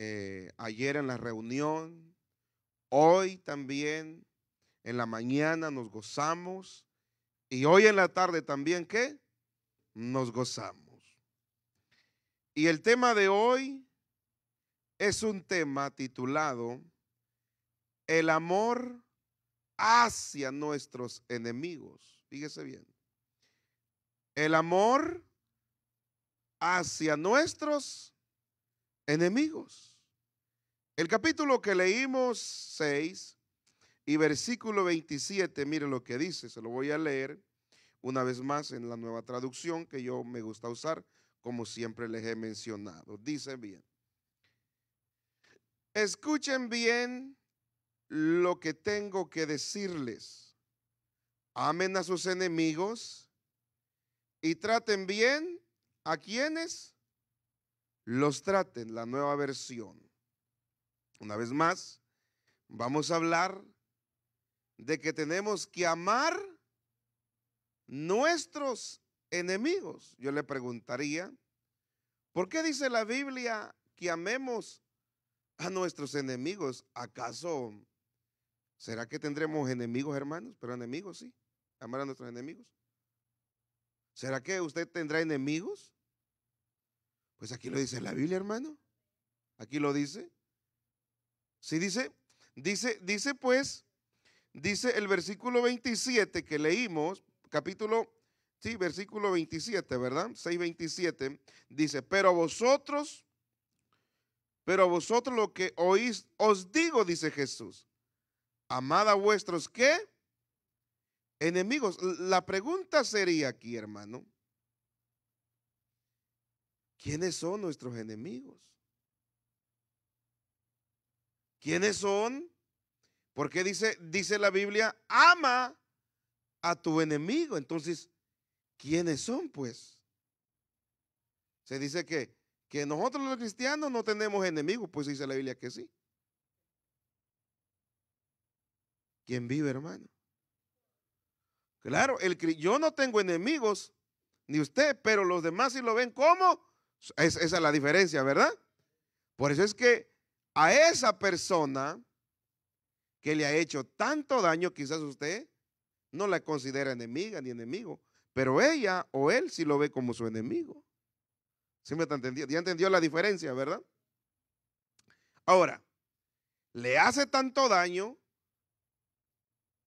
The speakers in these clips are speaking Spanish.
Eh, ayer en la reunión, hoy también, en la mañana nos gozamos y hoy en la tarde también, ¿qué? Nos gozamos. Y el tema de hoy es un tema titulado El amor hacia nuestros enemigos. Fíjese bien. El amor hacia nuestros enemigos. El capítulo que leímos 6 y versículo 27, miren lo que dice, se lo voy a leer una vez más en la nueva traducción que yo me gusta usar, como siempre les he mencionado. Dice bien, escuchen bien lo que tengo que decirles. Amen a sus enemigos y traten bien a quienes los traten, la nueva versión. Una vez más, vamos a hablar de que tenemos que amar nuestros enemigos. Yo le preguntaría, ¿por qué dice la Biblia que amemos a nuestros enemigos? ¿Acaso será que tendremos enemigos, hermanos? Pero enemigos, sí. Amar a nuestros enemigos. ¿Será que usted tendrá enemigos? Pues aquí lo dice la Biblia, hermano. Aquí lo dice. Sí dice, dice, dice pues, dice el versículo 27 que leímos, capítulo, sí, versículo 27, ¿verdad? 6:27 dice, "Pero a vosotros pero a vosotros lo que oís os digo", dice Jesús. Amada vuestros qué? enemigos." La pregunta sería aquí, hermano, ¿Quiénes son nuestros enemigos? ¿Quiénes son? Porque dice, dice la Biblia, ama a tu enemigo. Entonces, ¿quiénes son pues? Se dice que, que nosotros los cristianos no tenemos enemigos, pues dice la Biblia que sí. ¿Quién vive, hermano? Claro, el, yo no tengo enemigos, ni usted, pero los demás sí lo ven como es, esa es la diferencia, ¿verdad? Por eso es que a esa persona que le ha hecho tanto daño, quizás usted no la considera enemiga ni enemigo, pero ella o él sí lo ve como su enemigo. ¿Sí me entendiendo, Ya entendió la diferencia, ¿verdad? Ahora, le hace tanto daño,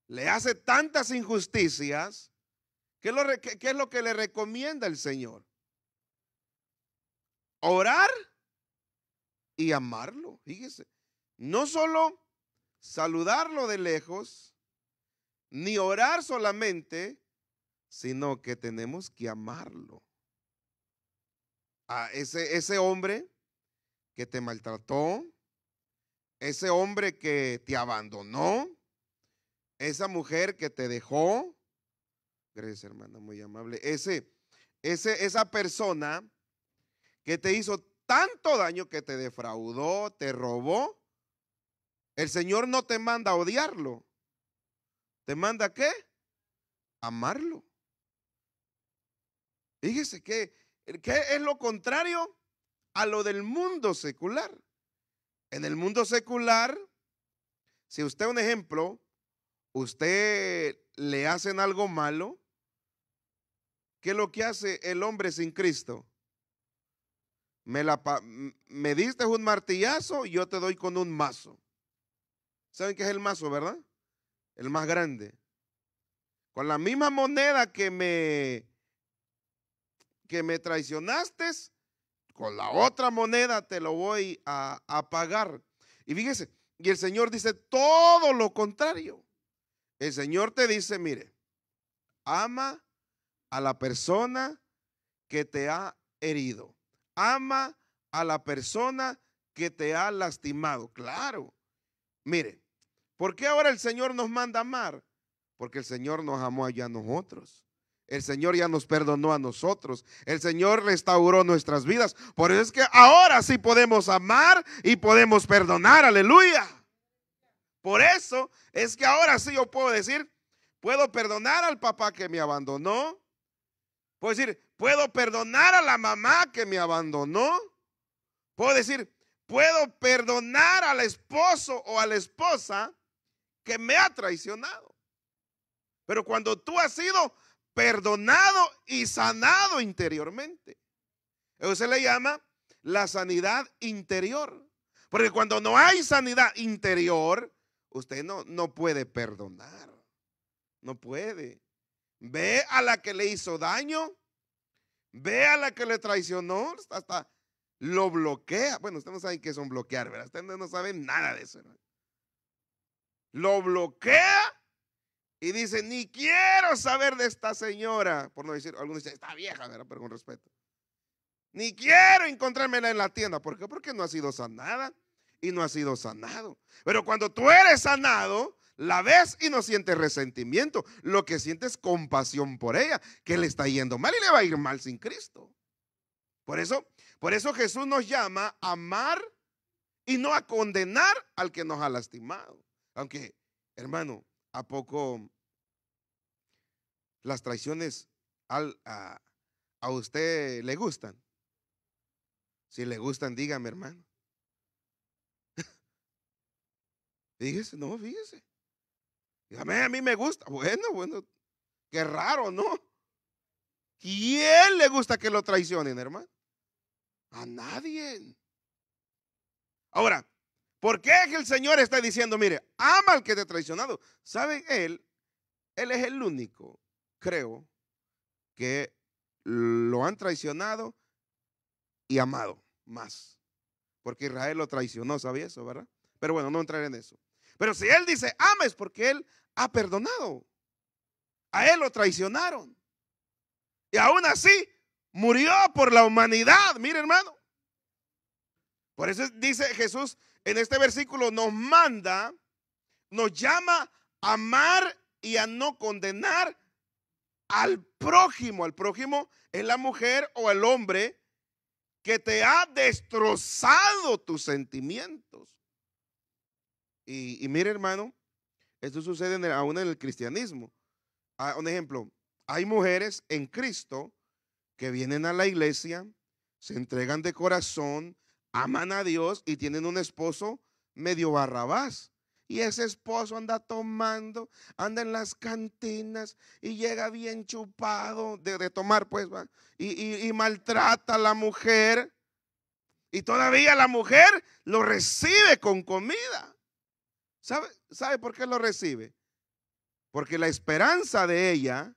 le hace tantas injusticias, ¿qué, es lo que le recomienda el Señor? orar y amarlo. Fíjese, no solo saludarlo de lejos, ni orar solamente, sino que tenemos que amarlo. A ah, ese, ese hombre que te maltrató, ese hombre que te abandonó, esa mujer que te dejó, gracias hermana, muy amable, ese, ese, esa persona que te hizo tanto daño que te defraudó, te robó, el Señor no te manda a odiarlo. ¿Te manda qué? Amarlo. Fíjese que, es lo contrario a lo del mundo secular. En el mundo secular, si usted, un ejemplo, usted le hacen algo malo, ¿qué es lo que hace el hombre sin Cristo? Me, la, me diste un martillazo y yo te doy con un mazo. ¿Saben qué es el mazo, verdad? El más grande. Con la misma moneda que me, que me traicionaste, con la otra moneda te lo voy a, a pagar. Y fíjese, y el Señor dice todo lo contrario. El Señor te dice, mire, ama a la persona que te ha herido ama a la persona que te ha lastimado. Claro. Mire, ¿por qué ahora el Señor nos manda amar? Porque el Señor nos amó allá a nosotros. El Señor ya nos perdonó a nosotros. El Señor restauró nuestras vidas. Por eso es que ahora sí podemos amar y podemos perdonar. Aleluya. Por eso es que ahora sí yo puedo decir, puedo perdonar al papá que me abandonó. Puedo decir, Puedo perdonar a la mamá que me abandonó. Puedo decir, puedo perdonar al esposo o a la esposa que me ha traicionado. Pero cuando tú has sido perdonado y sanado interiormente, eso se le llama la sanidad interior. Porque cuando no hay sanidad interior, usted no, no puede perdonar. No puede. Ve a la que le hizo daño Ve la que le traicionó, hasta lo bloquea. Bueno, ustedes no saben qué son bloquear, ¿verdad? Ustedes no saben nada de eso. Lo bloquea y dice, ni quiero saber de esta señora, por no decir, algunos dicen, está vieja, ¿verdad? Pero con respeto. Ni quiero encontrármela en la tienda. ¿Por qué? Porque no ha sido sanada y no ha sido sanado. Pero cuando tú eres sanado, la ves y no sientes resentimiento. Lo que sientes es compasión por ella, que le está yendo mal y le va a ir mal sin Cristo. Por eso, por eso Jesús nos llama a amar y no a condenar al que nos ha lastimado. Aunque, hermano, ¿a poco las traiciones a, a usted le gustan? Si le gustan, dígame, hermano. Fíjese, no, fíjese. Dígame, a mí me gusta. Bueno, bueno, qué raro, ¿no? ¿Quién le gusta que lo traicionen, hermano? A nadie. Ahora, ¿por qué el Señor está diciendo, mire, ama al que te ha traicionado? ¿Sabe? Él, él es el único, creo, que lo han traicionado y amado más. Porque Israel lo traicionó, ¿sabía eso, verdad? Pero bueno, no entraré en eso. Pero si Él dice, ama es porque Él ha perdonado. A él lo traicionaron. Y aún así murió por la humanidad. Mire, hermano. Por eso dice Jesús en este versículo, nos manda, nos llama a amar y a no condenar al prójimo. Al prójimo es la mujer o el hombre que te ha destrozado tus sentimientos. Y, y mire, hermano, esto sucede aún en el cristianismo. Ah, un ejemplo, hay mujeres en Cristo que vienen a la iglesia, se entregan de corazón, aman a Dios y tienen un esposo medio barrabás. Y ese esposo anda tomando, anda en las cantinas y llega bien chupado de, tomar, pues, ¿va? y maltrata a la mujer. Y todavía la mujer lo recibe con comida. ¿Sabe, por qué lo recibe? Porque la esperanza de ella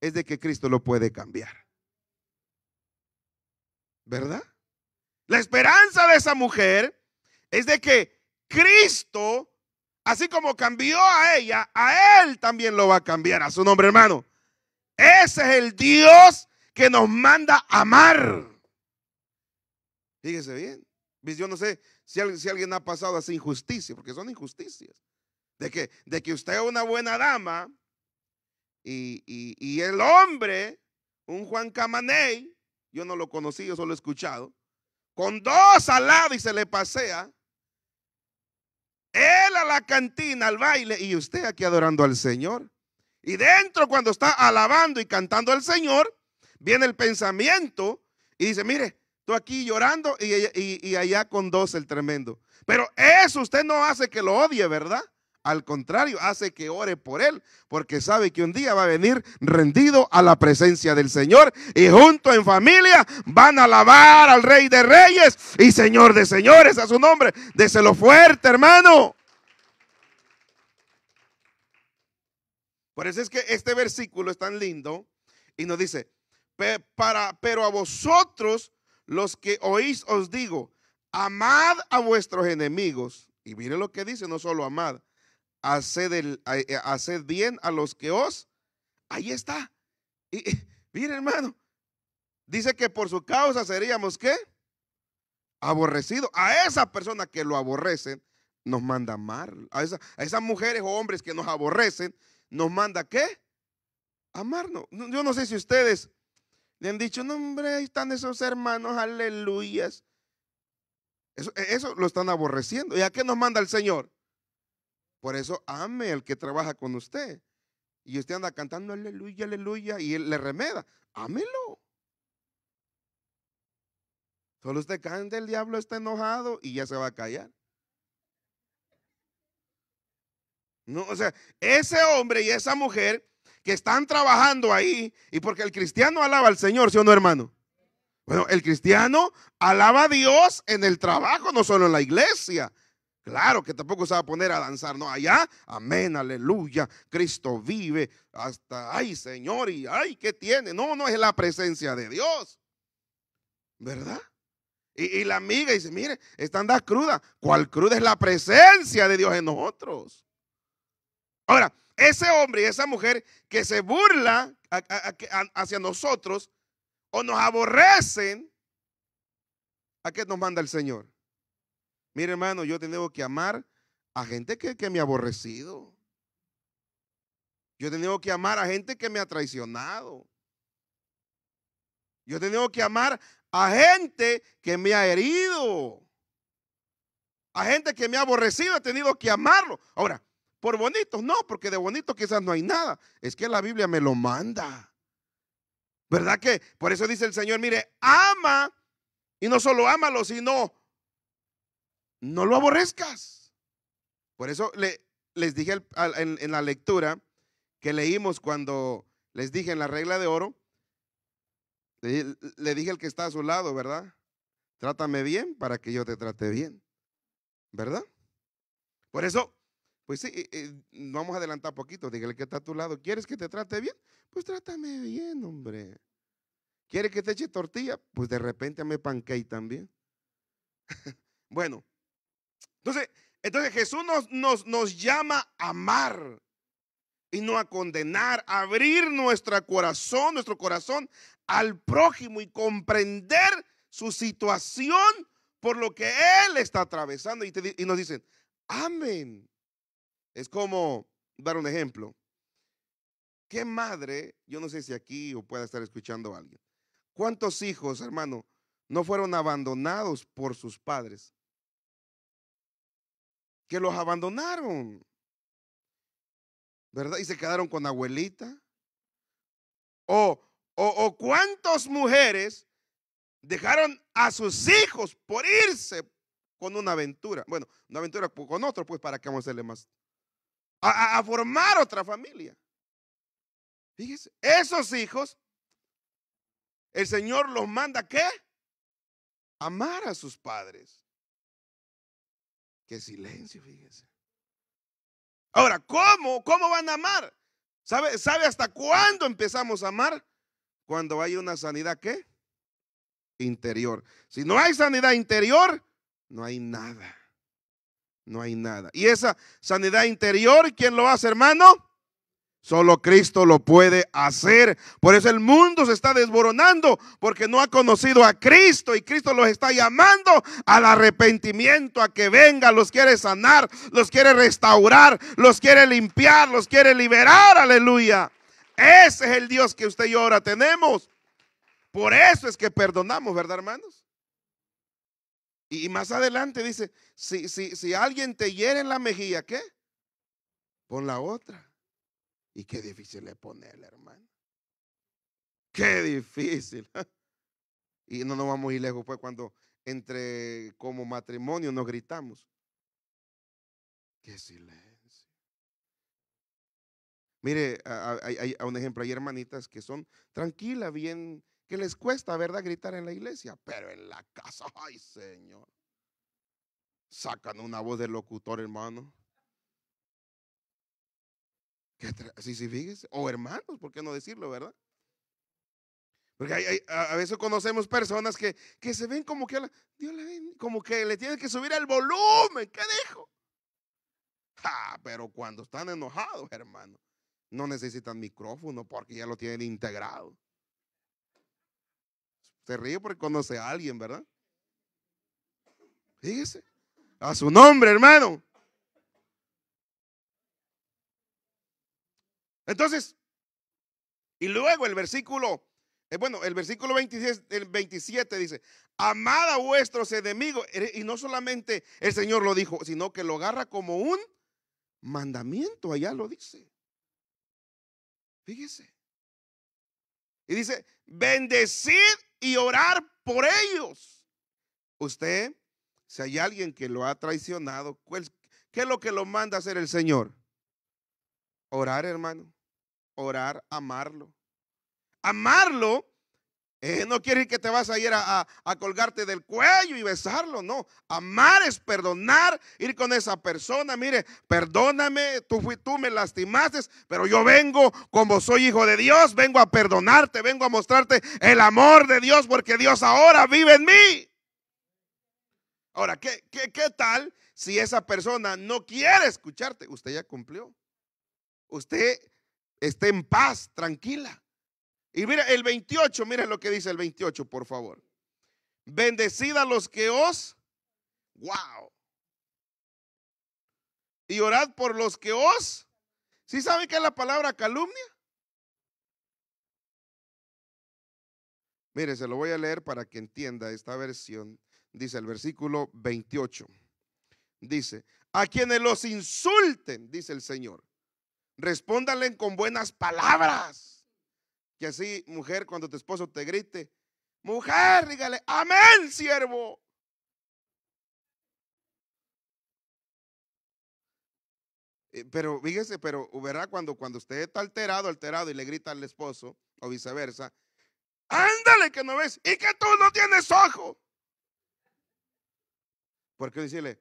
es de que Cristo lo puede cambiar. ¿Verdad? La esperanza de esa mujer es de que Cristo, así como cambió a ella, a él también lo va a cambiar, a su nombre hermano. Ese es el Dios que nos manda amar. Fíjese bien. Yo no sé si, alguien ha pasado esa injusticia, porque son injusticias. De que, de que usted es una buena dama y, y el hombre, un Juan Camaney, yo no lo conocí, yo solo he escuchado, con dos al lado y se le pasea, él a la cantina, al baile y usted aquí adorando al Señor. Y dentro cuando está alabando y cantando al Señor, viene el pensamiento y dice, mire, Tú aquí llorando y, allá con dos el tremendo. Pero eso usted no hace que lo odie, ¿verdad? Al contrario, hace que ore por él, porque sabe que un día va a venir rendido a la presencia del Señor y junto en familia van a alabar al Rey de Reyes y Señor de Señores a su nombre. lo fuerte, hermano. Por eso es que este versículo es tan lindo y nos dice, para, pero a vosotros los que oís os digo, amad a vuestros enemigos. Y mire lo que dice, no solo amad, eh, eh, haced, bien a los que os. Ahí está. Y, eh, mire hermano, dice que por su causa seríamos qué? Aborrecidos. A esa persona que lo aborrecen, nos manda amar. A, a esas mujeres o hombres que nos aborrecen, nos manda qué? Amarnos. Yo no sé si ustedes le han dicho, no, hombre, ahí están esos hermanos, aleluyas. E, eso, lo están aborreciendo. ¿Y a qué nos manda el Señor? Por eso ame el que trabaja con usted. Y usted anda cantando aleluya, aleluya, y él le remeda. Ámelo. Solo usted cante el diablo está enojado y ya se va a callar. No, o sea, ese hombre y esa mujer que están trabajando ahí y porque el cristiano alaba al Señor, ¿sí o no, hermano? Bueno, el cristiano alaba a Dios en el trabajo, no solo en la iglesia. Claro que tampoco se va a poner a danzar, no, allá, amén, aleluya, Cristo vive, hasta, ay Señor, y ay, ¿qué tiene? No, no es la presencia de Dios, ¿verdad? Y, la amiga dice, mire, esta anda cruda, ¿cuál cruda es la presencia de Dios en nosotros? Ahora, ese hombre y esa mujer que se burla hacia nosotros o nos aborrecen, ¿a qué nos manda el Señor? Mire, hermano, yo tengo que amar a gente que, que me ha aborrecido. Yo tengo que amar a gente que me ha traicionado. Yo tengo que amar a gente que me ha herido. A gente que me ha aborrecido, he tenido que amarlo. Ahora, por bonito, no, porque de bonito quizás no hay nada. Es que la Biblia me lo manda. ¿Verdad que? Por eso dice el Señor, mire, ama. Y no solo ámalo, sino no lo aborrezcas. Por eso les dije en, la lectura que leímos cuando les dije en la regla de oro, le, le, dije al que está a su lado, ¿verdad? Trátame bien para que yo te trate bien, ¿verdad? Por eso pues sí, eh, eh, vamos a adelantar poquito. Dígale que está a tu lado. ¿Quieres que te trate bien? Pues trátame bien, hombre. ¿Quieres que te eche tortilla? Pues de repente me pancake también. bueno, entonces, entonces Jesús nos, nos, llama a amar y no a condenar, a abrir nuestro corazón, nuestro corazón al prójimo y comprender su situación por lo que él está atravesando. Y, y nos dicen, amén. Es como dar un ejemplo. ¿Qué madre, yo no sé si aquí o pueda estar escuchando alguien, cuántos hijos, hermano, no fueron abandonados por sus padres? Que los abandonaron, ¿verdad? Y se quedaron con abuelita. O, o, cuántas mujeres dejaron a sus hijos por irse con una aventura. Bueno, una aventura con otro, pues para qué vamos a hacerle más a, formar otra familia. Fíjese, esos hijos, el Señor los manda ¿qué? Amar a sus padres. Qué silencio, fíjese. Ahora, ¿cómo? ¿Cómo van a amar? ¿Sabe, ¿Sabe hasta cuándo empezamos a amar? Cuando hay una sanidad, ¿qué? Interior. Si no hay sanidad interior, no hay nada no hay nada. Y esa sanidad interior, ¿quién lo hace, hermano? Solo Cristo lo puede hacer. Por eso el mundo se está desboronando, porque no ha conocido a Cristo y Cristo los está llamando al arrepentimiento, a que venga, los quiere sanar, los quiere restaurar, los quiere limpiar, los quiere liberar. Aleluya. Ese es el Dios que usted y yo ahora tenemos. Por eso es que perdonamos, ¿verdad, hermanos? Y, más adelante dice, si, si alguien te hiere en la mejilla, ¿qué? Pon la otra. Y qué difícil es ponerla, hermano. Qué difícil. Y no nos vamos a ir lejos, pues, cuando entre como matrimonio nos gritamos. Qué silencio. Mire, hay, hay un ejemplo, hay hermanitas que son tranquilas, bien les cuesta, ¿verdad?, gritar en la iglesia, pero en la casa, ay Señor, sacan una voz del locutor, hermano. Sí, si fíjese, o hermanos, ¿por qué no decirlo, verdad? Porque hay, a veces conocemos personas que, que se ven como que, como que le tienen que subir el volumen, ¿qué dijo? Ah, pero cuando están enojados, hermano, no necesitan micrófono porque ya lo tienen integrado. Se ríe porque conoce a alguien, ¿verdad? Fíjese. A su nombre, hermano. Entonces, y luego el versículo, eh, bueno, el versículo 26, 27 dice, amad a vuestros enemigos. Eh, y no solamente el Señor lo dijo, sino que lo agarra como un mandamiento, allá lo dice. Fíjese. Y dice, bendecid y orar por ellos. Usted, si hay alguien que lo ha traicionado, ¿qué es lo que lo manda a hacer el Señor? Orar, hermano. Orar, amarlo. Amarlo eh, no quiere decir que te vas a ir a, colgarte del cuello y besarlo, no. Amar es perdonar, ir con esa persona. Mire, perdóname, tú, fui, tú me lastimaste, pero yo vengo como soy hijo de Dios, vengo a perdonarte, vengo a mostrarte el amor de Dios porque Dios ahora vive en mí. Ahora, ¿qué, qué tal si esa persona no quiere escucharte? Usted ya cumplió. Usted esté en paz, tranquila. Y mira, el 28, mira lo que dice el 28, por favor. Bendecid a los que os, wow. Y orad por los que os, ¿sí saben qué es la palabra calumnia? Mire, se lo voy a leer para que entienda esta versión. Dice el versículo 28. Dice, a quienes los insulten, dice el Señor, respóndanle con buenas palabras que así, mujer, cuando tu esposo te grite, mujer, dígale, amén, siervo. Eh, pero fíjese, pero verá cuando, cuando usted está alterado, alterado y le grita al esposo o viceversa, ándale que no ves y que tú no tienes ojo. ¿Por qué decirle,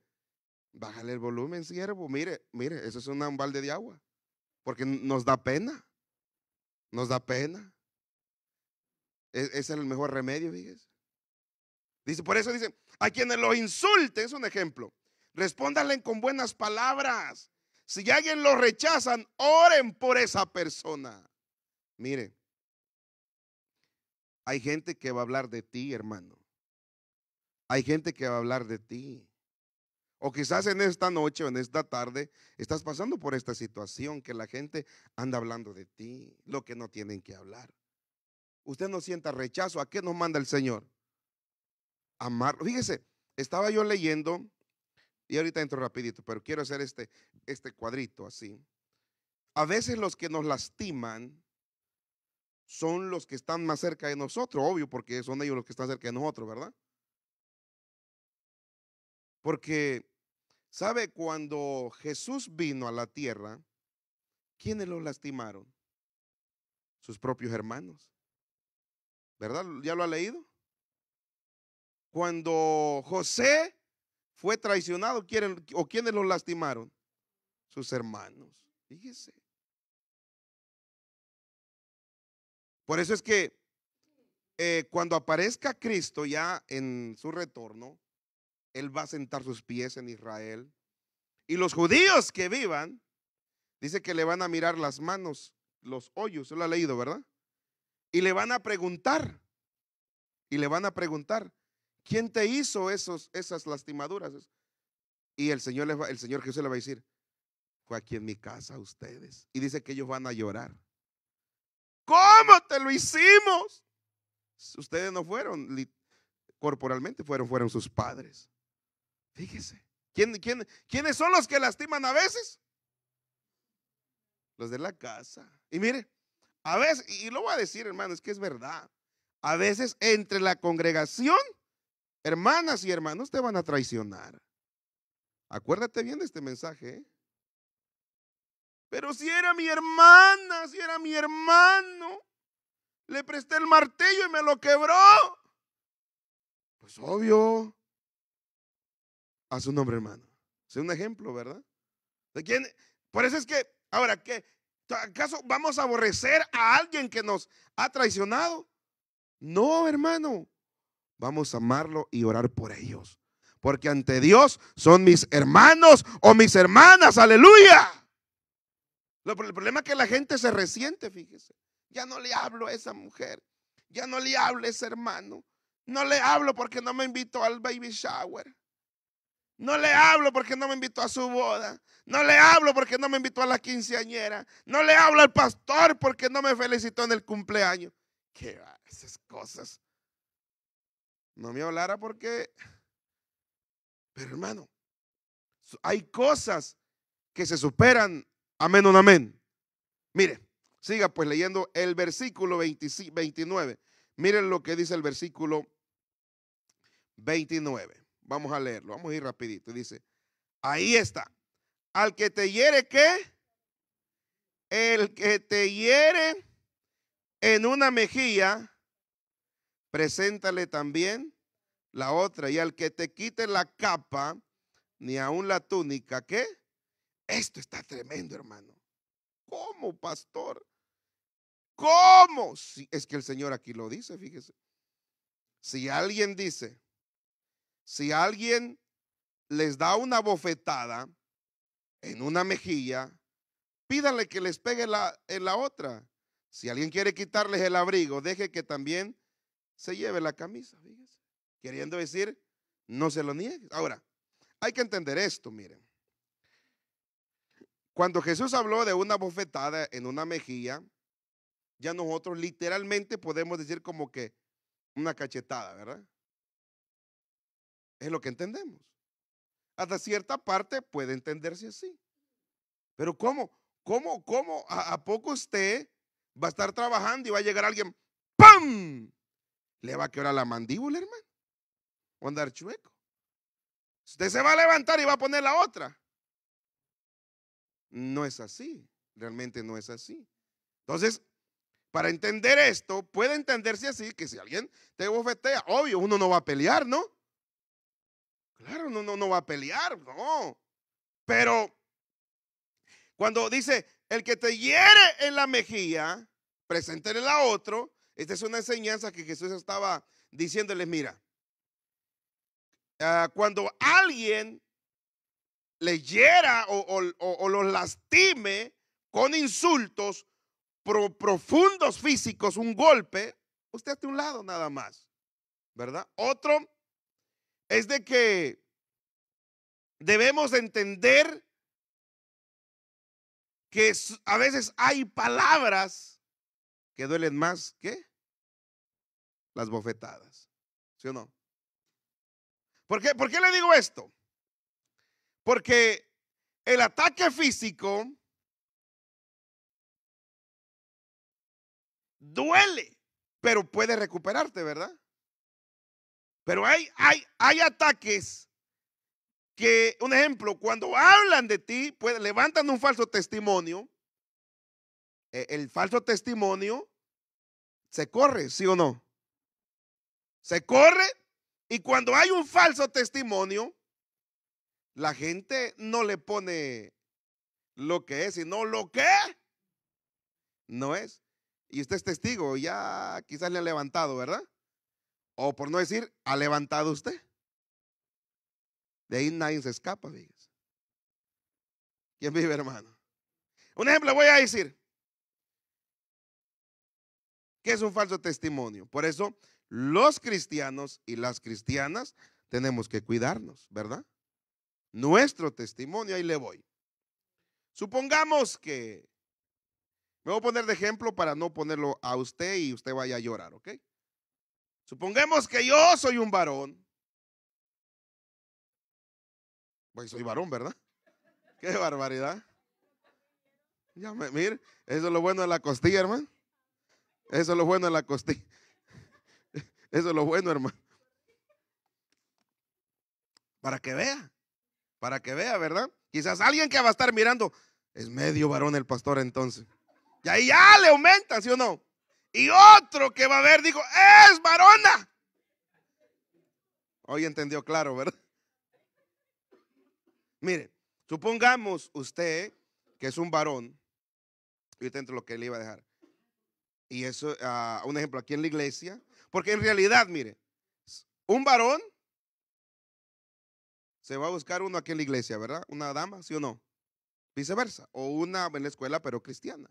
bájale el volumen, siervo? Mire, mire, eso es un balde de agua, porque nos da pena. Nos da pena. E-, es el mejor remedio, Dice, por eso dice, a quienes lo insulten, es un ejemplo, respóndanle con buenas palabras. Si alguien lo rechazan, oren por esa persona. Mire, hay gente que va a hablar de ti, hermano. Hay gente que va a hablar de ti. O quizás en esta noche o en esta tarde estás pasando por esta situación que la gente anda hablando de ti, lo que no tienen que hablar. Usted no sienta rechazo. ¿A qué nos manda el Señor? Amar. Fíjese, estaba yo leyendo y ahorita entro rapidito, pero quiero hacer este, este cuadrito así. A veces los que nos lastiman son los que están más cerca de nosotros, obvio, porque son ellos los que están cerca de nosotros, ¿verdad? Porque ¿Sabe cuando Jesús vino a la tierra? ¿Quiénes lo lastimaron? Sus propios hermanos. ¿Verdad? ¿Ya lo ha leído? Cuando José fue traicionado, ¿quién, ¿o quiénes lo lastimaron? Sus hermanos. Fíjese. Por eso es que eh, cuando aparezca Cristo ya en su retorno, él va a sentar sus pies en Israel. Y los judíos que vivan, dice que le van a mirar las manos, los hoyos, se lo ha leído, ¿verdad? Y le van a preguntar, y le van a preguntar, ¿quién te hizo esos, esas lastimaduras? Y el Señor, el Señor Jesús le va a decir, fue aquí en mi casa ustedes. Y dice que ellos van a llorar. ¿Cómo te lo hicimos? Ustedes no fueron corporalmente, fueron, fueron sus padres. Fíjese. ¿Quién, quién, quiénes son los que lastiman a veces? Los de la casa. Y mire, a veces, y lo voy a decir, hermano, es que es verdad. A veces entre la congregación, hermanas y hermanos te van a traicionar. Acuérdate bien de este mensaje. ¿eh? Pero si era mi hermana, si era mi hermano, le presté el martillo y me lo quebró. Pues obvio, a su nombre, hermano. Es un ejemplo, ¿verdad? ¿De quién? Por eso es que, ahora, ¿qué? ¿acaso vamos a aborrecer a alguien que nos ha traicionado? No, hermano. Vamos a amarlo y orar por ellos. Porque ante Dios son mis hermanos o mis hermanas. Aleluya. El problema es que la gente se resiente, fíjese. Ya no le hablo a esa mujer. Ya no le hablo a ese hermano. No le hablo porque no me invitó al baby shower. No le hablo porque no me invitó a su boda. No le hablo porque no me invitó a la quinceañera. No le hablo al pastor porque no me felicitó en el cumpleaños. ¿Qué va? Esas cosas. No me hablara porque... Pero hermano, hay cosas que se superan. Amén o amén. Mire, siga pues leyendo el versículo 29. Miren lo que dice el versículo 29. Vamos a leerlo, vamos a ir rapidito. Dice, ahí está. Al que te hiere, ¿qué? El que te hiere en una mejilla, preséntale también la otra. Y al que te quite la capa, ni aún la túnica, ¿qué? Esto está tremendo, hermano. ¿Cómo, pastor? ¿Cómo? Si, es que el Señor aquí lo dice, fíjese. Si alguien dice, si alguien les da una bofetada en una mejilla, pídale que les pegue la, en la otra. Si alguien quiere quitarles el abrigo, deje que también se lleve la camisa, fíjense. Queriendo decir, no se lo niegue Ahora, hay que entender esto, miren. Cuando Jesús habló de una bofetada en una mejilla, ya nosotros literalmente podemos decir como que una cachetada, ¿verdad? Es lo que entendemos. Hasta cierta parte puede entenderse así. Pero ¿cómo? ¿Cómo? ¿Cómo? ¿A, a poco usted va a estar trabajando y va a llegar alguien? ¡Pam! Le va a quebrar la mandíbula, hermano. O andar chueco. Usted se va a levantar y va a poner la otra. No es así. Realmente no es así. Entonces, para entender esto, puede entenderse así que si alguien te bofetea, obvio, uno no va a pelear, ¿no? Claro, no, no, no va a pelear, no. Pero cuando dice, el que te hiere en la mejilla, preséntele a otro. Esta es una enseñanza que Jesús estaba diciéndoles, mira, ah, cuando alguien le hiera o, o, los lastime con insultos profundos físicos, un golpe, usted hace un lado nada más, ¿verdad? Otro es de que debemos entender que a veces hay palabras que duelen más que las bofetadas. ¿Sí o no? ¿Por qué, ¿Por qué le digo esto? Porque el ataque físico duele, pero puede recuperarte, ¿verdad? Pero hay, hay, hay ataques que, un ejemplo, cuando hablan de ti, pues, levantan un falso testimonio. E, el falso testimonio se corre, ¿sí o no? Se corre y cuando hay un falso testimonio, la gente no le pone lo que es, sino lo que no es. Y usted es testigo, ya quizás le ha levantado, ¿verdad? O por no decir, ha levantado usted. De ahí nadie se escapa, fíjese. ¿Quién vive, hermano? Un ejemplo voy a decir. Que es un falso testimonio. Por eso, los cristianos y las cristianas tenemos que cuidarnos, ¿verdad? Nuestro testimonio, ahí le voy. Supongamos que, me voy a poner de ejemplo para no ponerlo a usted y usted vaya a llorar, ¿ok? Supongamos que yo soy un varón. Pues soy varón, ¿verdad? Qué barbaridad. Ya me, mire, eso es lo bueno de la costilla, hermano. Eso es lo bueno de la costilla. Eso es lo bueno, hermano. Para que vea, para que vea, ¿verdad? Quizás alguien que va a estar mirando, es medio varón el pastor entonces. Y ahí ya le aumenta ¿sí o no? Y otro que va a ver dijo, es varona. Hoy entendió claro, ¿verdad? Mire, supongamos usted que es un varón, y usted entre lo que le iba a dejar. Y eso, ah, un ejemplo, aquí en la iglesia, porque en realidad, mire, un varón se va a buscar uno aquí en la iglesia, ¿verdad? Una dama, ¿sí o no? Viceversa. O una en la escuela, pero cristiana.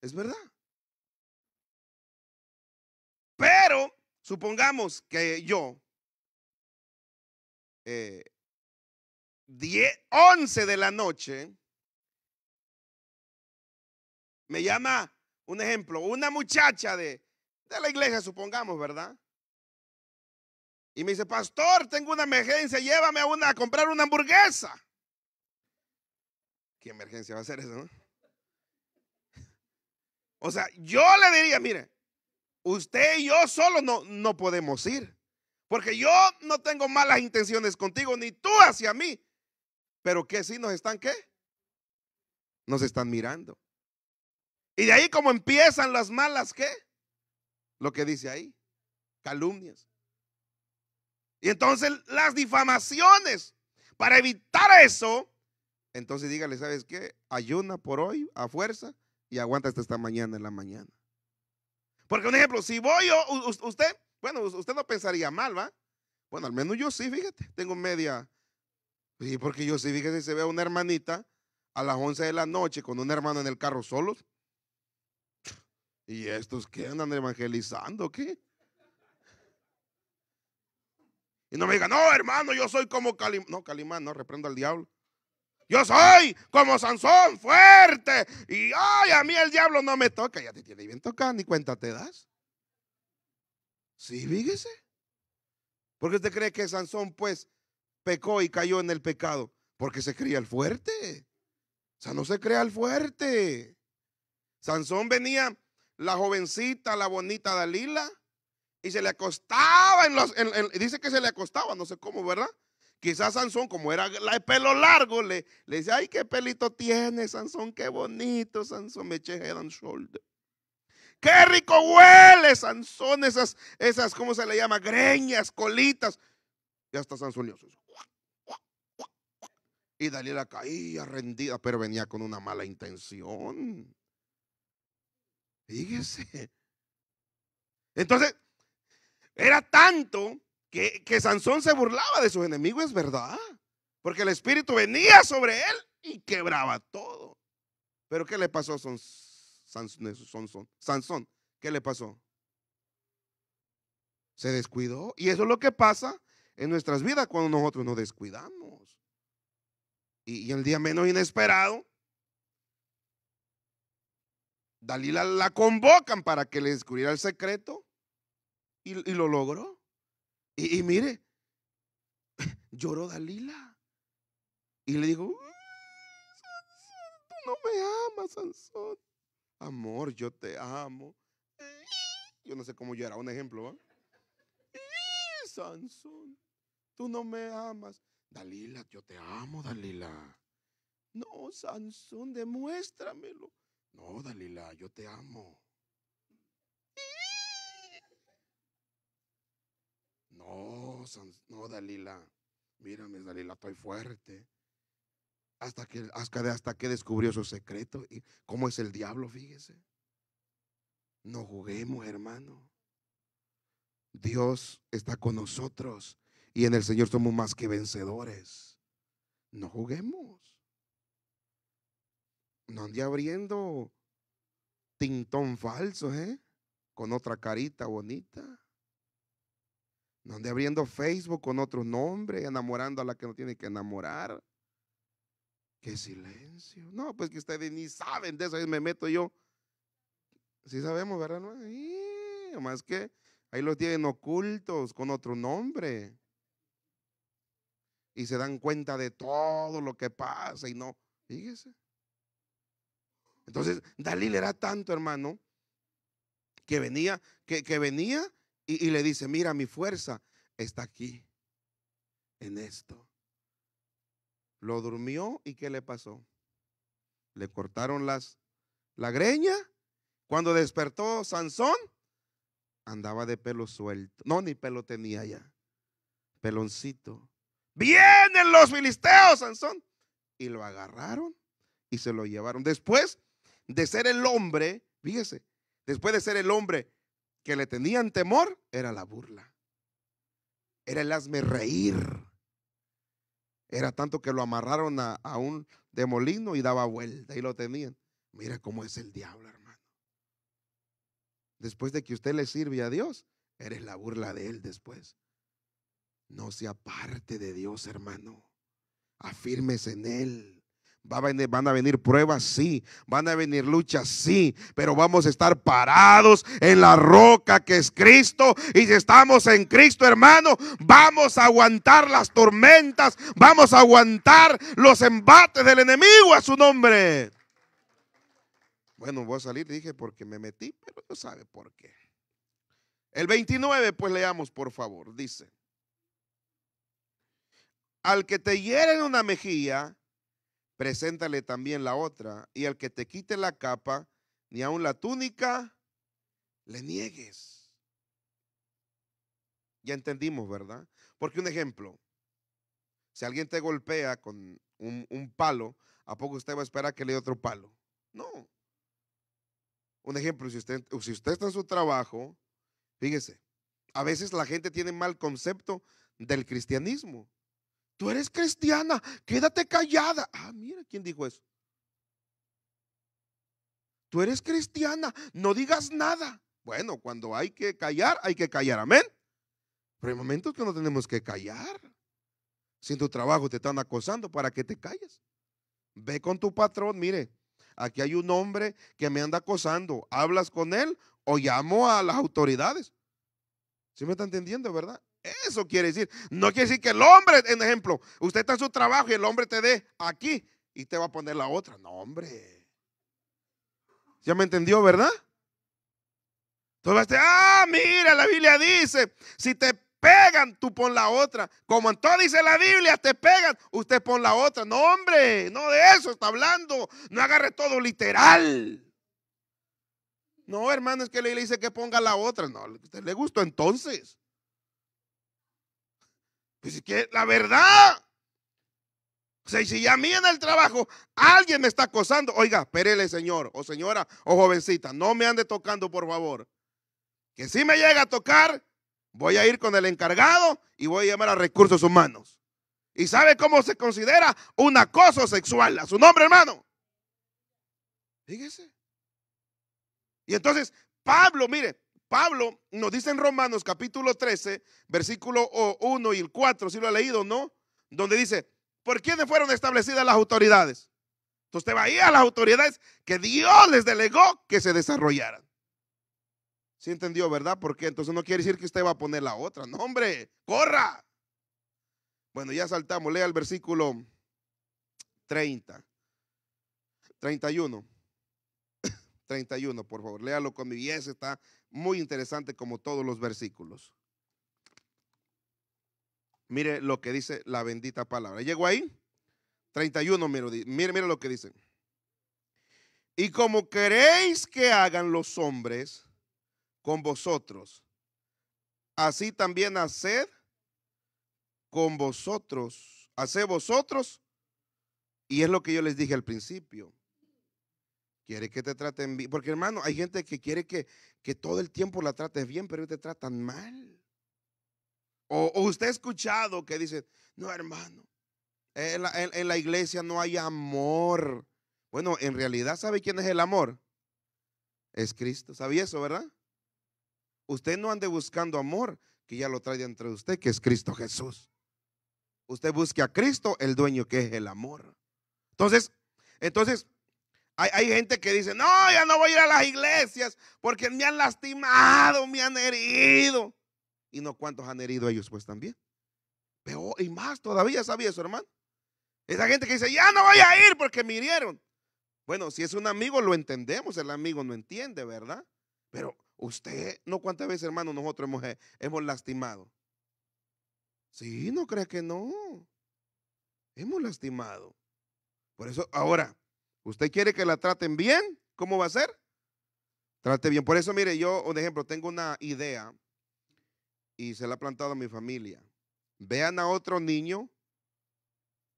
Es verdad. Supongamos que yo, 11 eh, de la noche, me llama, un ejemplo, una muchacha de, de la iglesia, supongamos, ¿verdad? Y me dice, pastor, tengo una emergencia, llévame a, una, a comprar una hamburguesa. ¿Qué emergencia va a ser eso? O sea, yo le diría, mire, usted y yo solo no, no podemos ir. Porque yo no tengo malas intenciones contigo, ni tú hacia mí. Pero que si nos están qué? Nos están mirando. Y de ahí como empiezan las malas qué? Lo que dice ahí, calumnias. Y entonces las difamaciones, para evitar eso, entonces dígale, ¿sabes qué? Ayuna por hoy a fuerza y aguanta hasta esta mañana en la mañana. Porque, un ejemplo, si voy yo, usted, bueno, usted no pensaría mal, ¿va? Bueno, al menos yo sí, fíjate, tengo media. Sí, porque yo sí, fíjese, se ve a una hermanita a las 11 de la noche con un hermano en el carro solos. ¿Y estos qué andan evangelizando? ¿Qué? Y no me digan, no, hermano, yo soy como Calimán. No, Calimán, no, reprendo al diablo. Yo soy como Sansón, fuerte. Y ay, a mí el diablo no me toca. Ya te tiene bien tocado, ni cuenta te das. Sí, fíjese. ¿Por qué usted cree que Sansón, pues, pecó y cayó en el pecado? Porque se creía el fuerte. O sea, no se crea el fuerte. Sansón venía la jovencita, la bonita Dalila, y se le acostaba en los. dice que se le acostaba, no sé cómo, ¿verdad? Quizás Sansón, como era el pelo largo, le, le dice, ay, qué pelito tiene, Sansón, qué bonito, Sansón, me eché head and shoulder. Qué rico huele, Sansón, esas, esas, ¿cómo se le llama? Greñas, colitas. Y hasta Sansón Y Dalila caía rendida, pero venía con una mala intención. Fíjese. Entonces, era tanto que, Sansón se burlaba de sus enemigos, es verdad. Porque el Espíritu venía sobre él y quebraba todo. Pero ¿qué le pasó a eh, Sansón? ¿Qué le pasó? Se descuidó. Y eso es lo que pasa en nuestras vidas cuando nosotros nos descuidamos. Y, y el día menos inesperado, Dalila la convocan para que le descubriera el secreto y, y lo logró. Y, mire, lloró Dalila. Y le dijo, mm, Sansón, tú no me amas, Sansón. Amor, yo te amo. Yo no sé cómo llorar, un ejemplo, ¿va? Sansón, tú no me amas. Dalila, yo te amo, Dalila. No, Sansón, demuéstramelo. No, Dalila, yo te amo. No, no, Dalila. Mírame, Dalila, estoy fuerte. Hasta que, que descubrió su secreto y cómo es el diablo, fíjese. No juguemos, hermano. Dios está con nosotros y en el Señor somos más que vencedores. No juguemos. No ande abriendo tintón falso, ¿eh? Con otra carita bonita. Donde abriendo Facebook con otro nombre enamorando a la que no tiene que enamorar. Qué silencio. No, pues que ustedes ni saben de eso, ahí me meto yo. Sí sabemos, ¿verdad? más que ahí los tienen ocultos con otro nombre. Y se dan cuenta de todo lo que pasa y no, fíjese. Entonces, Dalil era tanto, hermano, que venía, que venía y, le dice, mira, mi fuerza está aquí, en esto. Lo durmió y ¿qué le pasó? Le cortaron las, la greña. Cuando despertó Sansón, andaba de pelo suelto. No, ni pelo tenía ya. Peloncito. Vienen los filisteos, Sansón. Y lo agarraron y se lo llevaron. Después de ser el hombre, fíjese, después de ser el hombre que le tenían temor era la burla. Era el hazme reír. Era tanto que lo amarraron a, un demolino y daba vuelta y lo tenían. Mira cómo es el diablo, hermano. Después de que usted le sirve a Dios, eres la burla de él después. No se aparte de Dios, hermano. Afírmese en él van a venir pruebas, sí. Van a venir luchas, sí. Pero vamos a estar parados en la roca que es Cristo. Y si estamos en Cristo, hermano, vamos a aguantar las tormentas. Vamos a aguantar los embates del enemigo a su nombre. Bueno, voy a salir, dije, porque me metí, pero no sabe por qué. El 29, pues leamos, por favor. Dice, al que te hieren en una mejilla, preséntale también la otra. Y al que te quite la capa, ni aun la túnica, le niegues. Ya entendimos, ¿verdad? Porque un ejemplo, si alguien te golpea con un, palo, ¿a poco usted va a esperar que le dé otro palo? No. Un ejemplo, si usted está en su trabajo, fíjese, a veces la gente tiene mal concepto del cristianismo. Tú eres cristiana, quédate callada. Ah, mira quién dijo eso. Tú eres cristiana, no digas nada. Bueno, cuando hay que callar, hay que callar, amén. Pero hay momentos que no tenemos que callar. Si en tu trabajo te están acosando, ¿para qué te calles? Ve con tu patrón, mire, aquí hay un hombre que me anda acosando. ¿Hablas con él o llamo a las autoridades? ¿Sí me está entendiendo, verdad? Eso quiere decir. No quiere decir que el hombre, en ejemplo, usted está en su trabajo y el hombre te dé aquí y te va a poner la otra. No, hombre. ¿Ya me entendió, verdad? Entonces, ah, mira, la Biblia dice, si te pegan, tú pon la otra. Como en dice la Biblia, te pegan, usted pon la otra. No, hombre, no de eso está hablando. No agarre todo literal. No, hermano, es que le dice que ponga la otra. No, usted le gustó entonces. Pues es que la verdad. O sea, si ya a mí en el trabajo alguien me está acosando, oiga, espérele, señor, o señora, o jovencita, no me ande tocando, por favor. Que si me llega a tocar, voy a ir con el encargado y voy a llamar a recursos humanos. ¿Y sabe cómo se considera un acoso sexual? A su nombre, hermano. Fíjese. Y entonces, Pablo, mire, Pablo nos dice en Romanos capítulo 13, versículo 1 y el 4, si lo ha leído, ¿no? Donde dice, ¿por quiénes fueron establecidas las autoridades? Entonces usted va ir a las autoridades que Dios les delegó que se desarrollaran. ¿Sí entendió, verdad? Porque entonces no quiere decir que usted va a poner la otra. No, hombre, corra. Bueno, ya saltamos. Lea el versículo 30, 31. 31, por favor. Léalo con mi está muy interesante como todos los versículos. Mire lo que dice la bendita palabra. Llego ahí, 31, mire, mire lo que dice. Y como queréis que hagan los hombres con vosotros, así también haced con vosotros, haced vosotros. Y es lo que yo les dije al principio. Quiere que te traten bien. Porque hermano, hay gente que quiere que, todo el tiempo la trates bien, pero te tratan mal. O, usted ha escuchado que dice, no hermano, en la, en la iglesia no hay amor. Bueno, en realidad, ¿sabe quién es el amor? Es Cristo. ¿Sabía eso, verdad? Usted no ande buscando amor, que ya lo trae dentro de usted, que es Cristo Jesús. Usted busque a Cristo, el dueño que es el amor. Entonces, entonces, hay, gente que dice, no, ya no voy a ir a las iglesias porque me han lastimado, me han herido. Y no cuántos han herido ellos pues también. Pero, y más todavía, ¿sabía eso, hermano? Esa gente que dice, ya no voy a ir porque me hirieron. Bueno, si es un amigo, lo entendemos, el amigo no entiende, ¿verdad? Pero usted, ¿no cuántas veces, hermano, nosotros hemos, eh, hemos lastimado? Sí, no cree que no. Hemos lastimado. Por eso, ahora, Usted quiere que la traten bien, ¿cómo va a ser? Trate bien. Por eso, mire, yo, Por ejemplo, tengo una idea y se la ha plantado a mi familia. Vean a otro niño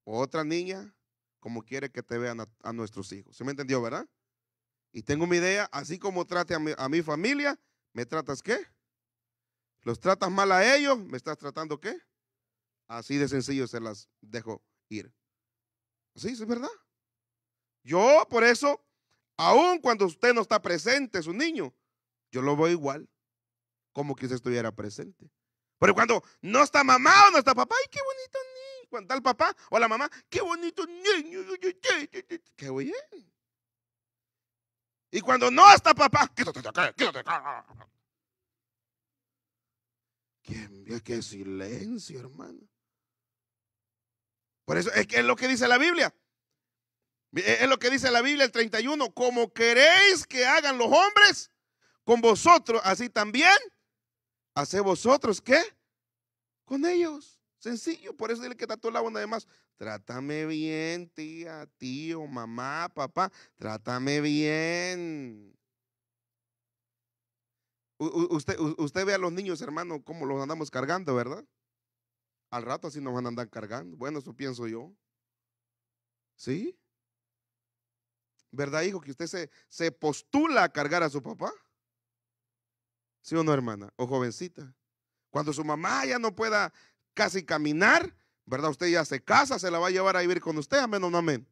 o otra niña como quiere que te vean a, nuestros hijos. ¿Se me entendió, verdad? Y tengo una idea, así como trate a mi, a mi familia, ¿me tratas qué? ¿Los tratas mal a ellos? ¿Me estás tratando qué? Así de sencillo se las dejo ir. Sí, es verdad. Yo, por eso, aun cuando usted no está presente, su niño, yo lo veo igual, como que usted estuviera presente. Pero cuando no está mamá o no está papá, ¡ay, qué bonito niño! Cuando está el papá o la mamá, ¡qué bonito niño! ¡Qué bien! Y cuando no está papá, quítate de acá, quítate acá. qué silencio, hermano? Por eso es que es lo que dice la Biblia. E, es lo que dice la Biblia, el 31. Como queréis que hagan los hombres con vosotros, así también Hace vosotros qué? Con ellos. Sencillo, por eso dile que toda la banda más. Trátame bien, tía, tío, mamá, papá. Trátame bien. usted, usted ve a los niños, hermano, cómo los andamos cargando, ¿verdad? Al rato así nos van a andar cargando. Bueno, eso pienso yo. ¿Sí? ¿Verdad, hijo? Que usted se, se postula a cargar a su papá. ¿Sí o no, hermana? O jovencita. Cuando su mamá ya no pueda casi caminar, ¿verdad? Usted ya se casa, se la va a llevar a vivir con usted, amén o no amén.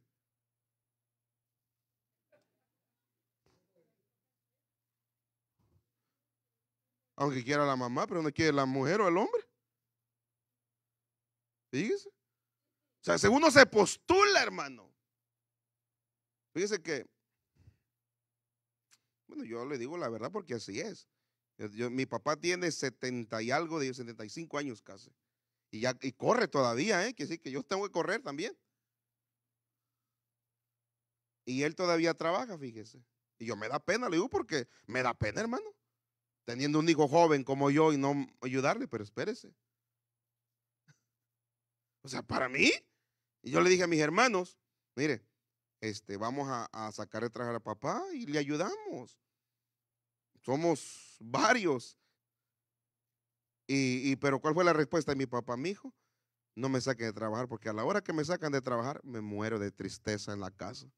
Aunque quiera la mamá, pero no quiere la mujer o el hombre. Fíjese. O sea, según uno se postula, hermano. Fíjese que, bueno, yo le digo la verdad porque así es. mi papá tiene 70 y algo, de 75 años casi. Y, ya, y corre todavía, ¿eh? Que sí, que yo tengo que correr también. Y él todavía trabaja, fíjese. Y yo me da pena, le digo, porque me da pena, hermano. Teniendo un hijo joven como yo y no ayudarle, pero espérese. O sea, para mí. Y yo le dije a mis hermanos, mire, este, vamos a, sacar de trabajar a papá y le ayudamos. Somos varios. Y, pero ¿cuál fue la respuesta de mi papá, mi hijo? No me saquen de trabajar, porque a la hora que me sacan de trabajar, me muero de tristeza en la casa.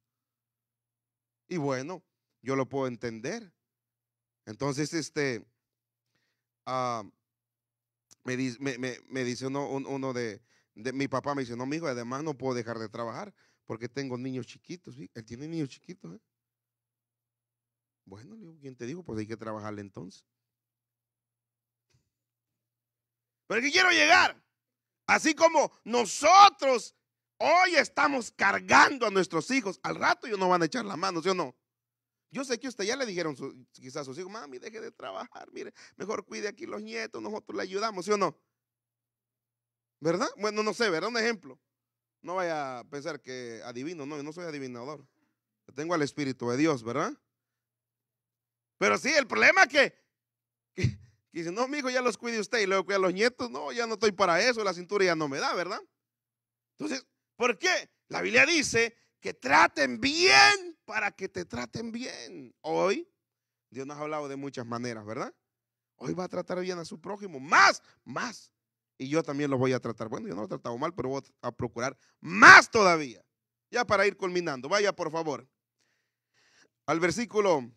Y bueno, yo lo puedo entender. Entonces, este, ah, me, me, dice uno, uno de, de, mi papá me dice, no, mi hijo, además no puedo dejar de trabajar porque tengo niños chiquitos. Él tiene niños chiquitos. ¿eh? Bueno, ¿quién te dijo? Pues hay que trabajarle entonces. Pero que quiero llegar. Así como nosotros hoy estamos cargando a nuestros hijos, al rato ellos no van a echar la mano, ¿sí o no? Yo sé que usted ya le dijeron quizás a sus hijos, mami, deje de trabajar, mire, mejor cuide aquí los nietos, nosotros le ayudamos, ¿sí o no? ¿Verdad? Bueno, no sé, ¿verdad? Un ejemplo. No vaya a pensar que adivino, no, yo no soy adivinador. Tengo al Espíritu de Dios, ¿verdad? Pero sí, el problema es que, que, dice, no, hijo, ya los cuide usted y luego cuida a los nietos. No, ya no estoy para eso, la cintura ya no me da, ¿verdad? Entonces, ¿por qué? La Biblia dice que traten bien para que te traten bien. Hoy, Dios nos ha hablado de muchas maneras, ¿verdad? Hoy va a tratar bien a su prójimo, más, más y yo también lo voy a tratar. Bueno, yo no lo he tratado mal, pero voy a procurar más todavía. Ya para ir culminando, vaya por favor. Al versículo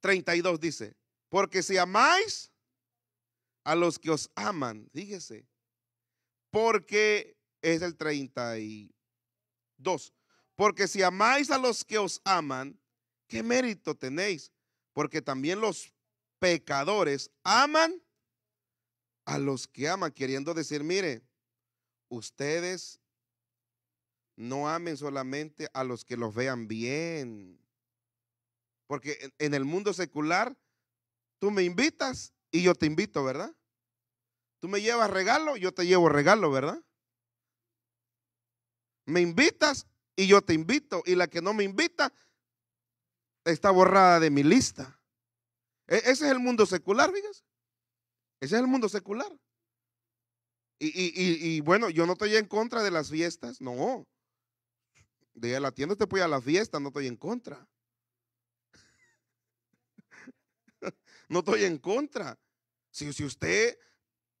32 dice, porque si amáis a los que os aman, fíjese, porque es el 32, porque si amáis a los que os aman, ¿qué mérito tenéis? Porque también los pecadores aman a los que aman, queriendo decir, mire, ustedes no amen solamente a los que los vean bien. Porque en el mundo secular, tú me invitas y yo te invito, ¿verdad? Tú me llevas regalo, yo te llevo regalo, ¿verdad? Me invitas y yo te invito. Y la que no me invita está borrada de mi lista. E, ese es el mundo secular, fíjense. Ese es el mundo secular. Y, bueno, yo no estoy en contra de las fiestas, no. De la tienda te puede a la fiesta, no estoy en contra. no estoy en contra. Si, si usted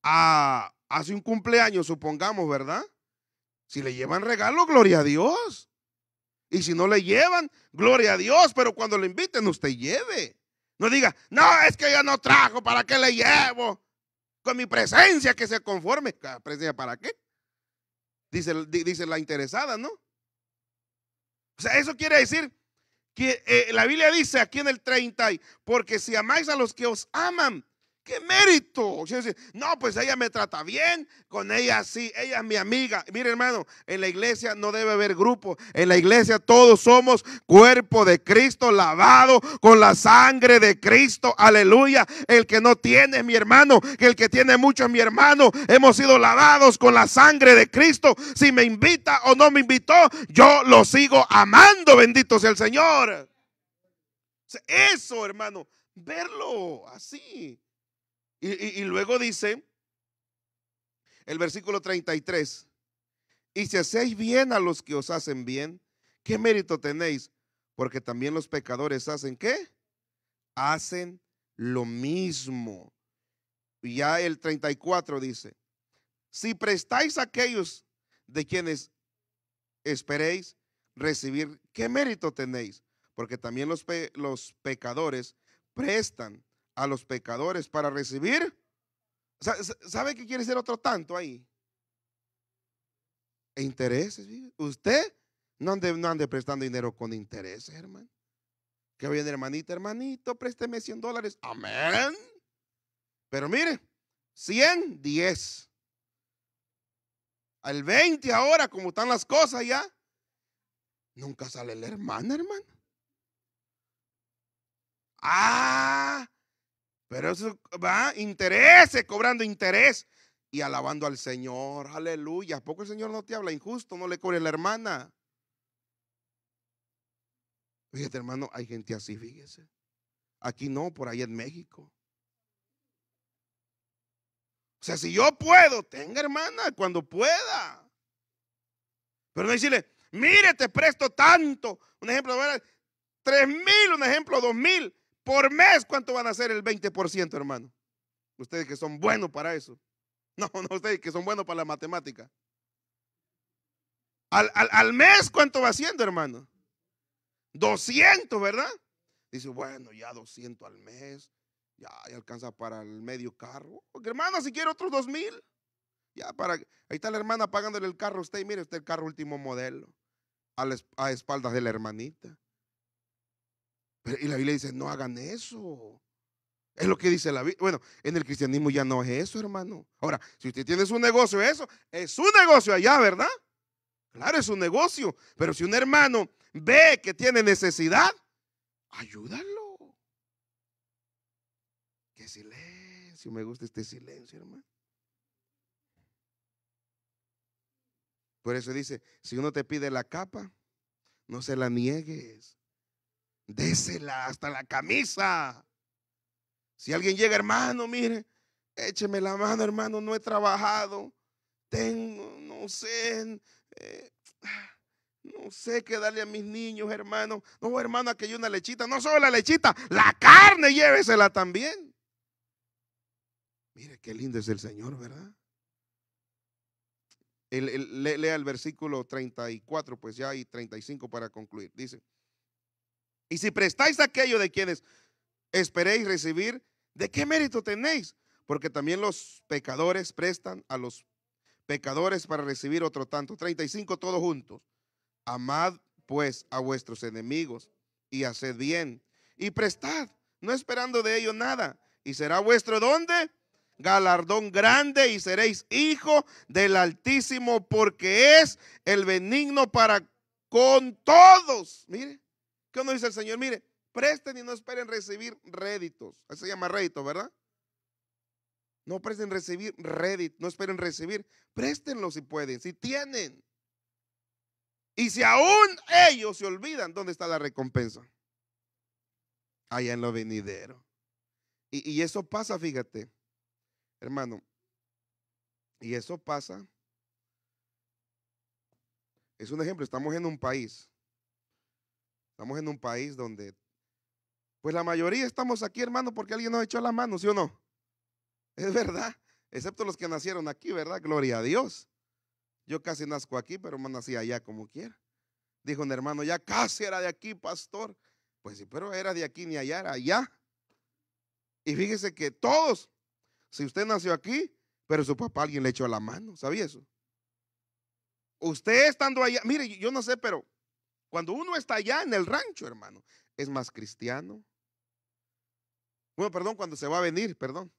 hace un cumpleaños, supongamos, ¿verdad? Si le llevan regalo, gloria a Dios. Y si no le llevan, gloria a Dios, pero cuando le inviten, usted lleve. No diga, no, es que yo no trajo, ¿para qué le llevo? Con mi presencia que se conforme. ¿Presencia para qué? Dice, dice la interesada, ¿no? O sea, eso quiere decir que eh, la Biblia dice aquí en el 30, porque si amáis a los que os aman, ¿Qué mérito? No, pues ella me trata bien, con ella sí, ella es mi amiga. Mire hermano, en la iglesia no debe haber grupo, en la iglesia todos somos cuerpo de Cristo lavado con la sangre de Cristo, aleluya. El que no tiene es mi hermano, el que tiene mucho es mi hermano. Hemos sido lavados con la sangre de Cristo. Si me invita o no me invitó, yo lo sigo amando, bendito sea el Señor. Eso hermano, verlo así. Y, luego dice el versículo 33, y si hacéis bien a los que os hacen bien, ¿qué mérito tenéis? Porque también los pecadores hacen qué? Hacen lo mismo. Y ya el 34 dice, si prestáis a aquellos de quienes esperéis recibir, ¿qué mérito tenéis? Porque también los, los pecadores prestan a los pecadores para recibir. ¿Sabe qué quiere ser otro tanto ahí? E intereses. Usted no ande, no ande prestando dinero con intereses, hermano. Que viene hermanita, hermanito, présteme 100 dólares. Amén. Pero mire, 100, 10. Al 20 ahora, como están las cosas ya, nunca sale el hermano hermano. Ah, pero eso va, intereses, cobrando interés y alabando al Señor. Aleluya. poco el Señor no te habla injusto? No le cobre la hermana. Fíjate, hermano, hay gente así, fíjese. Aquí no, por ahí en México. O sea, si yo puedo, tenga hermana cuando pueda. Pero no decirle, mire, te presto tanto. Un ejemplo, tres mil, un ejemplo, dos mil. Por mes, ¿cuánto van a ser el 20%, hermano? Ustedes que son buenos para eso. No, no, ustedes que son buenos para la matemática. Al, mes, ¿cuánto va haciendo, hermano? 200, ¿verdad? Dice, bueno, ya 200 al mes. Ya, alcanza para el medio carro. Porque, hermano, si quiere otros 2000. Ya, para. Ahí está la hermana pagándole el carro a usted. Y mire, usted el carro último modelo. a espaldas de la hermanita y la Biblia dice, no hagan eso. Es lo que dice la Biblia. Bueno, en el cristianismo ya no es eso, hermano. Ahora, si usted tiene su negocio, eso es su negocio allá, ¿verdad? Claro, es un negocio. Pero si un hermano ve que tiene necesidad, ayúdalo. Qué silencio, me gusta este silencio, hermano. Por eso dice, si uno te pide la capa, no se la niegues. Désela hasta la camisa. Si alguien llega, hermano, mire, écheme la mano, hermano, no he trabajado. Tengo, no sé, eh, no sé qué darle a mis niños, hermano. No, hermano, que hay una lechita. No solo la lechita, la carne llévesela también. Mire qué lindo es el Señor, ¿verdad? el, lea el versículo 34, pues ya hay 35 para concluir. Dice, y si prestáis aquello de quienes esperéis recibir, ¿de qué mérito tenéis? Porque también los pecadores prestan a los pecadores para recibir otro tanto. 35 todos juntos. Amad pues a vuestros enemigos y haced bien y prestad, no esperando de ellos nada. Y será vuestro donde galardón grande y seréis hijo del Altísimo porque es el benigno para con todos. Mire, ¿Qué nos dice el Señor? Mire, presten y no esperen recibir réditos. Eso se llama rédito, ¿verdad? No presten recibir rédito, no esperen recibir. Préstenlo si pueden, si tienen. Y si aún ellos se olvidan, ¿dónde está la recompensa? Allá en lo venidero. y eso pasa, fíjate, hermano. Y eso pasa. Es un ejemplo, estamos en un país Estamos en un país donde, pues la mayoría estamos aquí, hermano, porque alguien nos echó la mano, ¿sí o no? Es verdad, excepto los que nacieron aquí, ¿verdad? Gloria a Dios. Yo casi nazco aquí, pero más nací allá como quiera. Dijo un hermano, ya casi era de aquí, pastor. Pues sí, pero era de aquí ni allá, era allá. Y fíjese que todos, si usted nació aquí, pero su papá alguien le echó la mano, ¿sabía eso? Usted estando allá, mire, yo no sé, pero cuando uno está allá en el rancho, hermano, es más cristiano. Bueno, perdón, cuando se va a venir, perdón.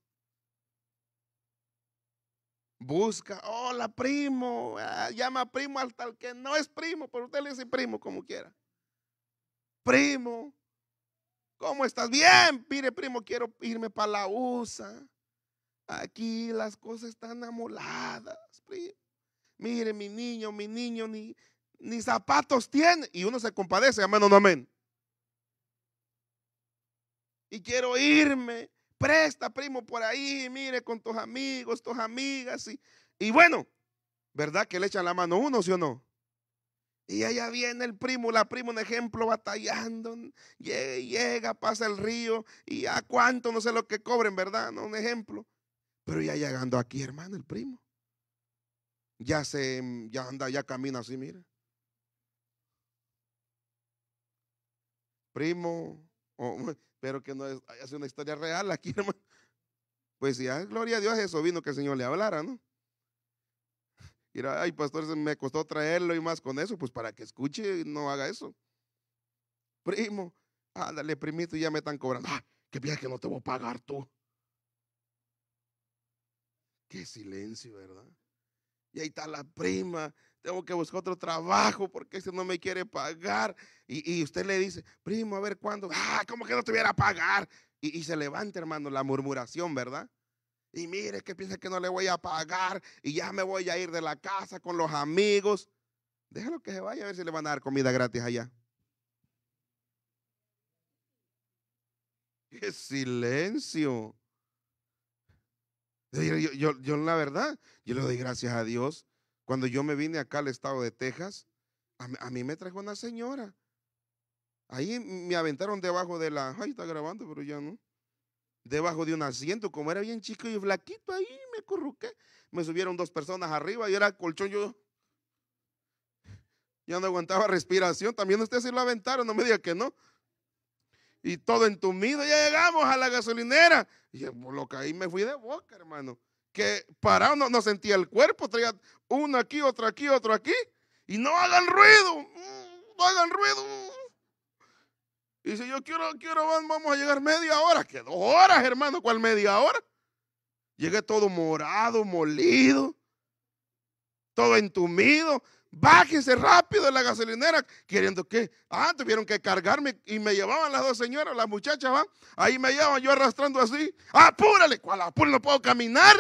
Busca, hola primo, ah, llama primo al tal que no es primo, pero usted le dice primo como quiera. Primo, ¿cómo estás? Bien, mire primo, quiero irme para la USA. Aquí las cosas están amoladas, primo. Mire mi niño, mi niño, ni, ni zapatos tiene. Y uno se compadece, amén o no amén. Y quiero irme, presta primo por ahí, mire con tus amigos, tus amigas. Y, y bueno, ¿verdad que le echan la mano uno, sí o no? Y allá viene el primo, la prima, un ejemplo, batallando. Llega, llega, pasa el río. Y a cuánto, no sé lo que cobren, ¿verdad? No, un ejemplo. Pero ya llegando aquí, hermano, el primo. Ya se, ya anda, ya camina así, mire. primo, pero que no es, hace una historia real aquí, hermano. Pues ya, gloria a Dios, eso vino que el Señor le hablara, ¿no? era, ay, pastor, me costó traerlo y más con eso, pues para que escuche y no haga eso. Primo, ándale, primito, ya me están cobrando. Ah, que bien que no te voy a pagar tú. Qué silencio, ¿verdad? y ahí está la prima, tengo que buscar otro trabajo porque ese no me quiere pagar. Y, usted le dice, primo, a ver cuándo, ah, como que no te a pagar. Y, y, se levanta, hermano, la murmuración, ¿verdad? Y mire que piensa que no le voy a pagar y ya me voy a ir de la casa con los amigos. Déjalo que se vaya a ver si le van a dar comida gratis allá. ¡Qué silencio! Yo, yo, la verdad, yo le doy gracias a Dios. Cuando yo me vine acá al estado de Texas, a, mí me trajo una señora. Ahí me aventaron debajo de la... Ay, está grabando, pero ya no. Debajo de un asiento, como era bien chico y flaquito, ahí me acurruqué. Me subieron dos personas arriba y era colchón yo. Ya no aguantaba respiración. También usted se lo aventaron, no me diga que no y todo entumido. Ya llegamos a la gasolinera. Y yo, lo que ahí me fui de boca, hermano. Que parado no, sentía el cuerpo, traía uno aquí, otro aquí, otro aquí. Y no hagan ruido, mm, no hagan ruido. Y si yo quiero, quiero, vamos a llegar media hora. ¿Qué, dos horas, hermano, ¿cuál media hora? Llegué todo morado, molido, todo entumido bájense rápido en la gasolinera, queriendo que, ah, tuvieron que cargarme y me llevaban las dos señoras, las muchachas ahí me llevaban yo arrastrando así, apúrale, cual no puedo caminar,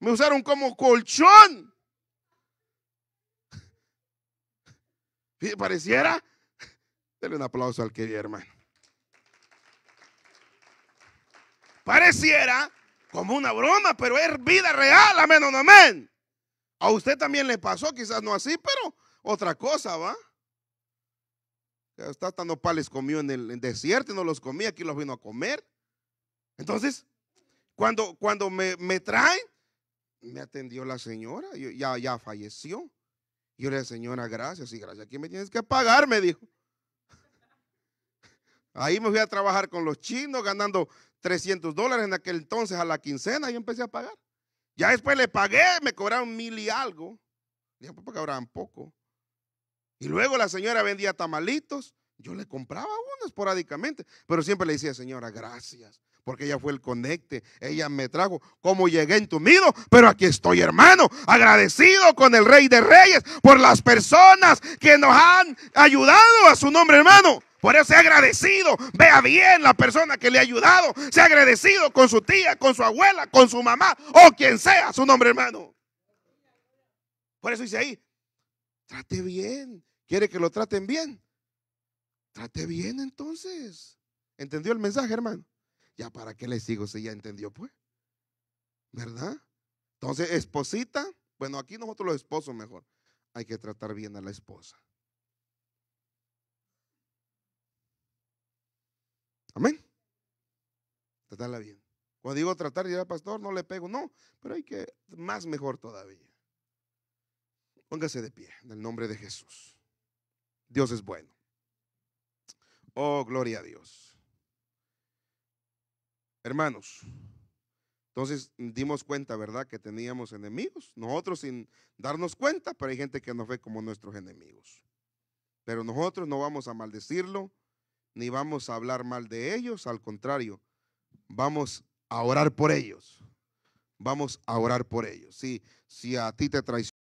me usaron como colchón. pareciera, denle un aplauso al querido hermano. Pareciera como una broma, pero es vida real, amén o no amén. A usted también le pasó, quizás no así, pero otra cosa, ¿va? Hasta dando pales comió en el desierto y no los comía, aquí los vino a comer. Entonces, cuando, cuando me, me traen, me atendió la señora, ya, ya falleció. Yo le dije, señora, gracias y gracias. Aquí me tienes que pagar, me dijo. Ahí me fui a trabajar con los chinos, ganando 300 dólares en aquel entonces a la quincena y empecé a pagar. Ya después le pagué, me cobraron mil y algo. Dije, pues cobraban poco. Y luego la señora vendía tamalitos. Yo le compraba uno esporádicamente, pero siempre le decía, señora, gracias, porque ella fue el conecte, ella me trajo, como llegué en tu entumido, pero aquí estoy, hermano, agradecido con el Rey de Reyes por las personas que nos han ayudado a su nombre, hermano. Por eso sea agradecido. Vea bien la persona que le ha ayudado. Sea agradecido con su tía, con su abuela, con su mamá o quien sea su nombre, hermano. Por eso dice ahí, trate bien. ¿Quiere que lo traten bien? Trate bien entonces. ¿Entendió el mensaje, hermano? Ya para qué le sigo si ya entendió, pues. ¿Verdad? Entonces, esposita, bueno, aquí nosotros los esposos mejor. Hay que tratar bien a la esposa. Amén. Tratarla bien. Cuando digo tratar, dirá pastor, no le pego. No, pero hay que más mejor todavía. Póngase de pie en el nombre de Jesús. Dios es bueno. Oh, gloria a Dios. Hermanos, entonces dimos cuenta, ¿verdad? Que teníamos enemigos. Nosotros sin darnos cuenta, pero hay gente que nos ve como nuestros enemigos. Pero nosotros no vamos a maldecirlo, ni vamos a hablar mal de ellos, al contrario, vamos a orar por ellos. Vamos a orar por ellos. Si, si a ti te traicion